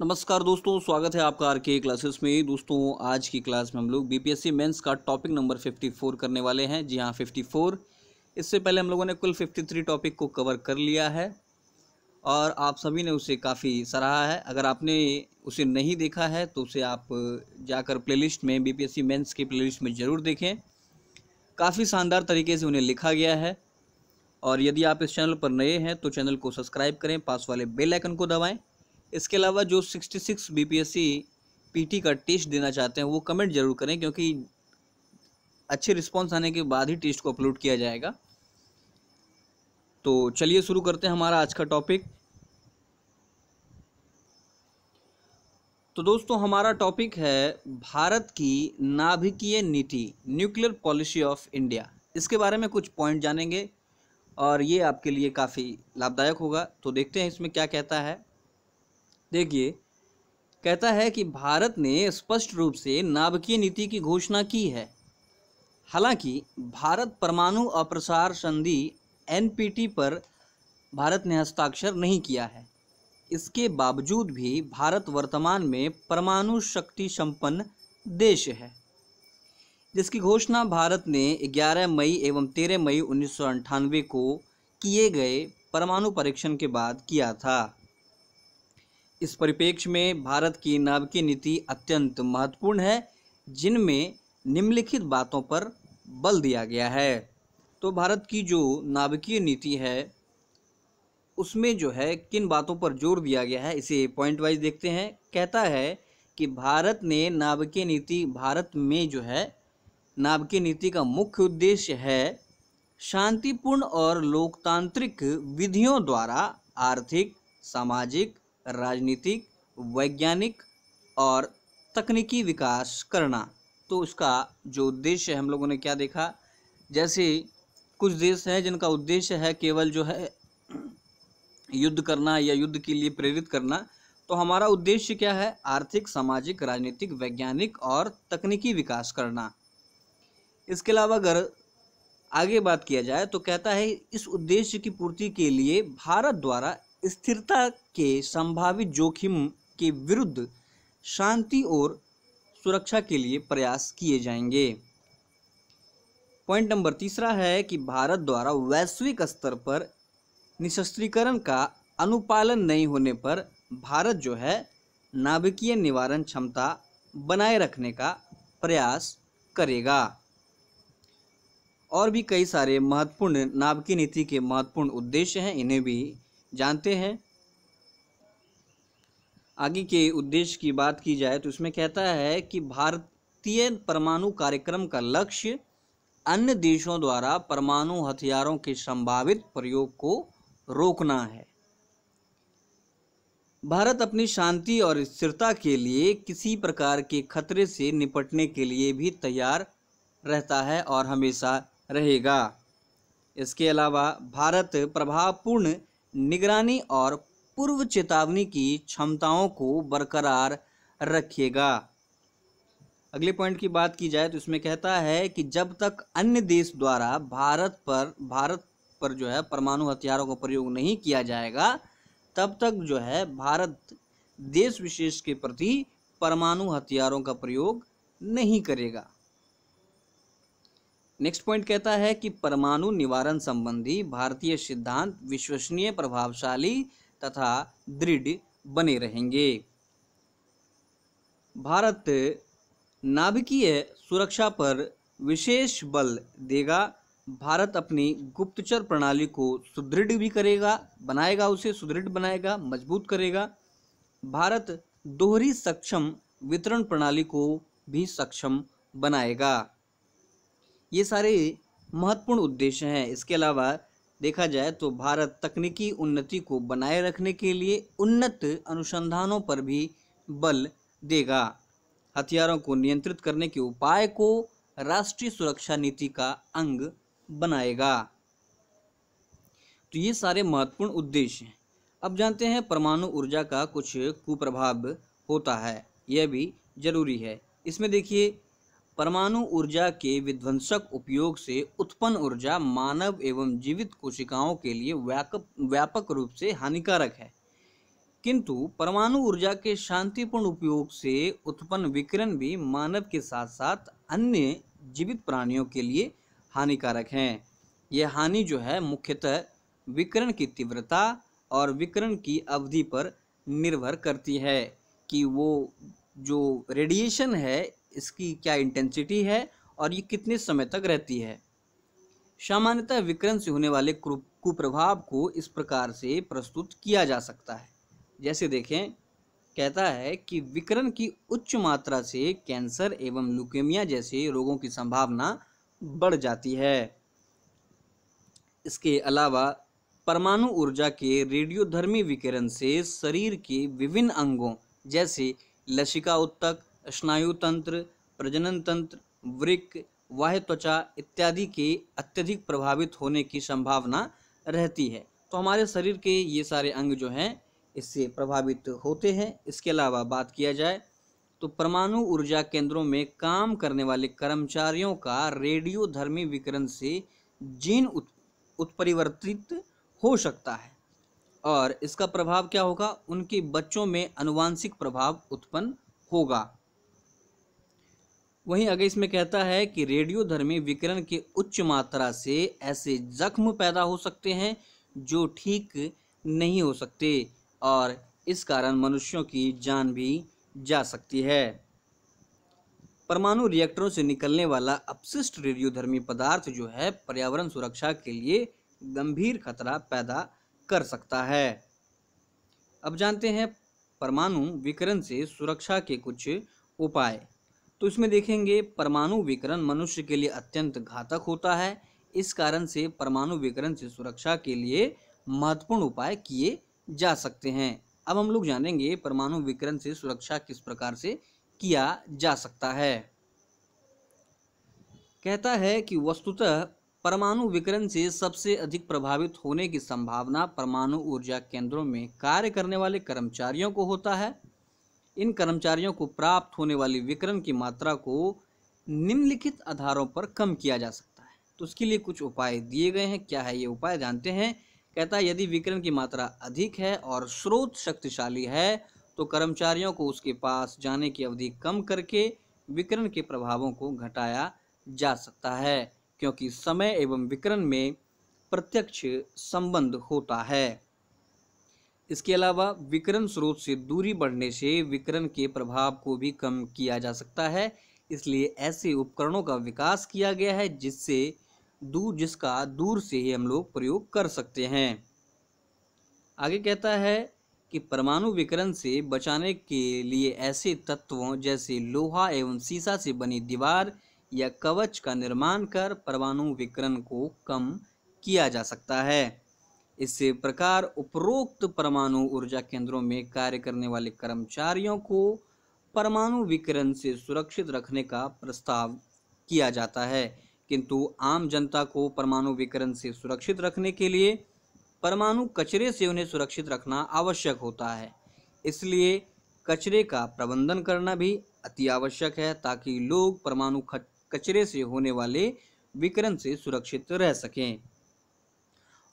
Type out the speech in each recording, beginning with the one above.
नमस्कार दोस्तों स्वागत है आपका आर के क्लासेस में दोस्तों आज की क्लास में हम लोग बीपीएससी मेंस का टॉपिक नंबर 54 करने वाले हैं जी हाँ 54 इससे पहले हम लोगों ने कुल 53 टॉपिक को कवर कर लिया है और आप सभी ने उसे काफ़ी सराहा है अगर आपने उसे नहीं देखा है तो उसे आप जाकर प्ले में बीपीएससी मेंस की प्लेलिस्ट में ज़रूर देखें काफ़ी शानदार तरीके से उन्हें लिखा गया है और यदि आप इस चैनल पर नए हैं तो चैनल को सब्सक्राइब करें पास वाले बेल आइकन को दबाएं इसके अलावा जो 66 बीपीएससी पीटी का टेस्ट देना चाहते हैं वो कमेंट जरूर करें क्योंकि अच्छे रिस्पॉन्स आने के बाद ही टेस्ट को अपलोड किया जाएगा तो चलिए शुरू करते हैं हमारा आज का टॉपिक तो दोस्तों हमारा टॉपिक है भारत की नाभिकीय नीति न्यूक्लियर पॉलिसी ऑफ इंडिया इसके बारे में कुछ पॉइंट जानेंगे और ये आपके लिए काफ़ी लाभदायक होगा तो देखते हैं इसमें क्या कहता है देखिए कहता है कि भारत ने स्पष्ट रूप से नाभिकीय नीति की घोषणा की है हालांकि भारत परमाणु अप्रसार संधि एनपीटी पर भारत ने हस्ताक्षर नहीं किया है इसके बावजूद भी भारत वर्तमान में परमाणु शक्ति संपन्न देश है जिसकी घोषणा भारत ने 11 मई एवं 13 मई उन्नीस को किए गए परमाणु परीक्षण के बाद किया था इस परिपेक्ष में भारत की नाभिकीय नीति अत्यंत महत्वपूर्ण है जिनमें निम्नलिखित बातों पर बल दिया गया है तो भारत की जो नाभिकीय नीति है उसमें जो है किन बातों पर जोर दिया गया है इसे पॉइंट वाइज देखते हैं कहता है कि भारत ने नाभिकीय नीति भारत में जो है नाभिकीय नीति का मुख्य उद्देश्य है शांतिपूर्ण और लोकतांत्रिक विधियों द्वारा आर्थिक सामाजिक राजनीतिक वैज्ञानिक और तकनीकी विकास करना तो उसका जो उद्देश्य हम लोगों ने क्या देखा जैसे कुछ देश हैं जिनका उद्देश्य है केवल जो है युद्ध करना या युद्ध के लिए प्रेरित करना तो हमारा उद्देश्य क्या है आर्थिक सामाजिक राजनीतिक वैज्ञानिक और तकनीकी विकास करना इसके अलावा अगर आगे बात किया जाए तो कहता है इस उद्देश्य की पूर्ति के लिए भारत द्वारा स्थिरता के संभावित जोखिम के विरुद्ध शांति और सुरक्षा के लिए प्रयास किए जाएंगे पॉइंट नंबर तीसरा है कि भारत द्वारा वैश्विक स्तर पर निशस्त्रीकरण का अनुपालन नहीं होने पर भारत जो है नाभिकीय निवारण क्षमता बनाए रखने का प्रयास करेगा और भी कई सारे महत्वपूर्ण नाभिकीय नीति के महत्वपूर्ण उद्देश्य हैं इन्हें भी जानते हैं आगे के उद्देश्य की बात की जाए तो इसमें कहता है कि भारतीय परमाणु कार्यक्रम का लक्ष्य अन्य देशों द्वारा परमाणु हथियारों के संभावित प्रयोग को रोकना है भारत अपनी शांति और स्थिरता के लिए किसी प्रकार के खतरे से निपटने के लिए भी तैयार रहता है और हमेशा रहेगा इसके अलावा भारत प्रभावपूर्ण निगरानी और पूर्व चेतावनी की क्षमताओं को बरकरार रखेगा अगले पॉइंट की बात की जाए तो इसमें कहता है कि जब तक अन्य देश द्वारा भारत पर भारत पर जो है परमाणु हथियारों का प्रयोग नहीं किया जाएगा तब तक जो है भारत देश विशेष के प्रति परमाणु हथियारों का प्रयोग नहीं करेगा नेक्स्ट पॉइंट कहता है कि परमाणु निवारण संबंधी भारतीय सिद्धांत विश्वसनीय प्रभावशाली तथा दृढ़ बने रहेंगे भारत नाभिकीय सुरक्षा पर विशेष बल देगा भारत अपनी गुप्तचर प्रणाली को सुदृढ़ भी करेगा बनाएगा उसे सुदृढ़ बनाएगा मजबूत करेगा भारत दोहरी सक्षम वितरण प्रणाली को भी सक्षम बनाएगा ये सारे महत्वपूर्ण उद्देश्य हैं इसके अलावा देखा जाए तो भारत तकनीकी उन्नति को बनाए रखने के लिए उन्नत अनुसंधानों पर भी बल देगा हथियारों को नियंत्रित करने के उपाय को राष्ट्रीय सुरक्षा नीति का अंग बनाएगा तो ये सारे महत्वपूर्ण उद्देश्य हैं अब जानते हैं परमाणु ऊर्जा का कुछ कुप्रभाव होता है यह भी जरूरी है इसमें देखिए परमाणु ऊर्जा के विध्वंसक उपयोग से उत्पन्न ऊर्जा मानव एवं जीवित कोशिकाओं के लिए व्यापक व्यापक रूप से हानिकारक है किंतु परमाणु ऊर्जा के शांतिपूर्ण उपयोग से उत्पन्न विकिरण भी मानव के साथ साथ अन्य जीवित प्राणियों के लिए हानिकारक हैं यह हानि जो है मुख्यतः विकिरण की तीव्रता और विकिरण की अवधि पर निर्भर करती है कि वो जो रेडिएशन है इसकी क्या इंटेंसिटी है और ये कितने समय तक रहती है सामान्यतः विकरण से होने वाले कुप्रभाव को इस प्रकार से प्रस्तुत किया जा सकता है जैसे देखें कहता है कि विकरण की उच्च मात्रा से कैंसर एवं लुकेमिया जैसे रोगों की संभावना बढ़ जाती है इसके अलावा परमाणु ऊर्जा के रेडियोधर्मी विकिरण से शरीर के विभिन्न अंगों जैसे लसिका उत्तक स्नायु तंत्र प्रजनन तंत्र वृक्क वाह त्वचा इत्यादि के अत्यधिक प्रभावित होने की संभावना रहती है तो हमारे शरीर के ये सारे अंग जो हैं इससे प्रभावित होते हैं इसके अलावा बात किया जाए तो परमाणु ऊर्जा केंद्रों में काम करने वाले कर्मचारियों का रेडियोधर्मी विकिरण से जीन उत्परिवर्तित हो सकता है और इसका प्रभाव क्या होगा उनके बच्चों में अनुवांशिक प्रभाव उत्पन्न होगा वहीं अगर इसमें कहता है कि रेडियोधर्मी विकिरण के उच्च मात्रा से ऐसे जख्म पैदा हो सकते हैं जो ठीक नहीं हो सकते और इस कारण मनुष्यों की जान भी जा सकती है परमाणु रिएक्टरों से निकलने वाला अपशिष्ट रेडियोधर्मी पदार्थ जो है पर्यावरण सुरक्षा के लिए गंभीर खतरा पैदा कर सकता है अब जानते हैं परमाणु विकिरण से सुरक्षा के कुछ उपाय तो इसमें देखेंगे परमाणु विकरण मनुष्य के लिए अत्यंत घातक होता है इस कारण से परमाणु विकरण से सुरक्षा के लिए महत्वपूर्ण उपाय किए जा सकते हैं अब हम लोग जानेंगे परमाणु विकरण से सुरक्षा किस प्रकार से किया जा सकता है कहता है कि वस्तुतः परमाणु विकरण से सबसे अधिक प्रभावित होने की संभावना परमाणु ऊर्जा केंद्रों में कार्य करने वाले कर्मचारियों को होता है इन कर्मचारियों को प्राप्त होने वाली विक्रम की मात्रा को निम्नलिखित आधारों पर कम किया जा सकता है तो उसके लिए कुछ उपाय दिए गए हैं क्या है ये उपाय जानते हैं कहता है यदि विक्रम की मात्रा अधिक है और स्रोत शक्तिशाली है तो कर्मचारियों को उसके पास जाने की अवधि कम करके विकरण के प्रभावों को घटाया जा सकता है क्योंकि समय एवं विकरण में प्रत्यक्ष संबंध होता है इसके अलावा विकरण स्रोत से दूरी बढ़ने से विकिरण के प्रभाव को भी कम किया जा सकता है इसलिए ऐसे उपकरणों का विकास किया गया है जिससे दूर जिसका दूर से ही हम लोग प्रयोग कर सकते हैं आगे कहता है कि परमाणु विकरण से बचाने के लिए ऐसे तत्वों जैसे लोहा एवं सीसा से बनी दीवार या कवच का निर्माण कर परमाणु विकरण को कम किया जा सकता है इसी प्रकार उपरोक्त परमाणु ऊर्जा केंद्रों में कार्य करने वाले कर्मचारियों को परमाणु विकिरण से सुरक्षित रखने का प्रस्ताव किया जाता है किंतु आम जनता को परमाणु विकिरण से सुरक्षित रखने के लिए परमाणु कचरे से उन्हें सुरक्षित रखना आवश्यक होता है इसलिए कचरे का प्रबंधन करना भी अति आवश्यक है ताकि लोग परमाणु कचरे से होने वाले विकिरण से सुरक्षित रह सकें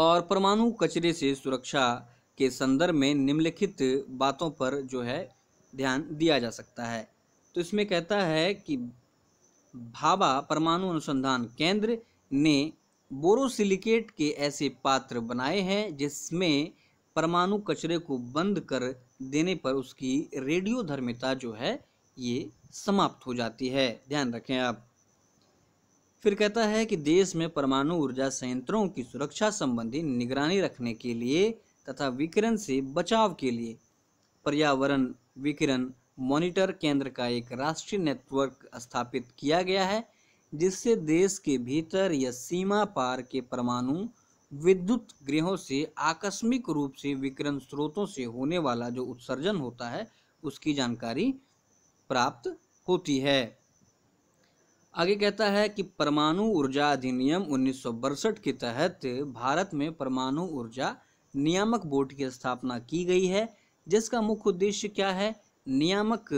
और परमाणु कचरे से सुरक्षा के संदर्भ में निम्नलिखित बातों पर जो है ध्यान दिया जा सकता है तो इसमें कहता है कि भाभा परमाणु अनुसंधान केंद्र ने बोरोसिलिकेट के ऐसे पात्र बनाए हैं जिसमें परमाणु कचरे को बंद कर देने पर उसकी रेडियो धर्मिता जो है ये समाप्त हो जाती है ध्यान रखें आप फिर कहता है कि देश में परमाणु ऊर्जा संयंत्रों की सुरक्षा संबंधी निगरानी रखने के लिए तथा विकिरण से बचाव के लिए पर्यावरण विकिरण मॉनिटर केंद्र का एक राष्ट्रीय नेटवर्क स्थापित किया गया है जिससे देश के भीतर या सीमा पार के परमाणु विद्युत गृहों से आकस्मिक रूप से विकिरण स्रोतों से होने वाला जो उत्सर्जन होता है उसकी जानकारी प्राप्त होती है आगे कहता है कि परमाणु ऊर्जा अधिनियम उन्नीस के तहत भारत में परमाणु ऊर्जा नियामक बोर्ड की स्थापना की गई है जिसका मुख्य उद्देश्य क्या है नियामक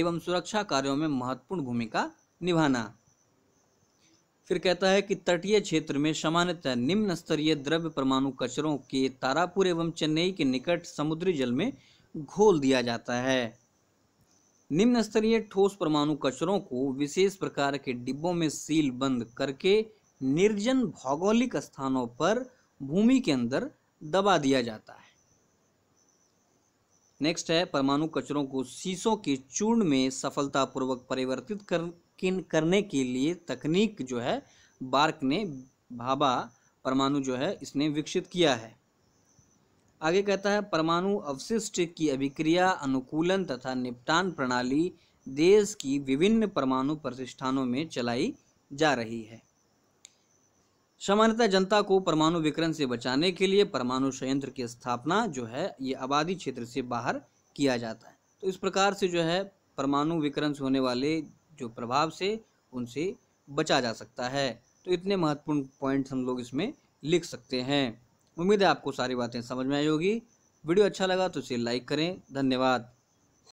एवं सुरक्षा कार्यों में महत्वपूर्ण भूमिका निभाना फिर कहता है कि तटीय क्षेत्र में सामान्यतः निम्न स्तरीय द्रव्य परमाणु कचरों के तारापुर एवं चेन्नई के निकट समुद्री जल में घोल दिया जाता है निम्न स्तरीय ठोस परमाणु कचरों को विशेष प्रकार के डिब्बों में सील बंद करके निर्जन भौगोलिक स्थानों पर भूमि के अंदर दबा दिया जाता है नेक्स्ट है परमाणु कचरों को शीशों के चूर्ण में सफलतापूर्वक परिवर्तित कर करने के लिए तकनीक जो है बार्क ने भाभा परमाणु जो है इसने विकसित किया है आगे कहता है परमाणु अवशिष्ट की अभिक्रिया अनुकूलन तथा निपटान प्रणाली देश की विभिन्न परमाणु प्रतिष्ठानों में चलाई जा रही है सामान्यतः जनता को परमाणु विकरण से बचाने के लिए परमाणु संयंत्र की स्थापना जो है ये आबादी क्षेत्र से बाहर किया जाता है तो इस प्रकार से जो है परमाणु विकरण से होने वाले जो प्रभाव से उनसे बचा जा सकता है तो इतने महत्वपूर्ण पॉइंट हम लोग इसमें लिख सकते हैं उम्मीद है आपको सारी बातें समझ में आई होगी वीडियो अच्छा लगा तो इसे लाइक करें धन्यवाद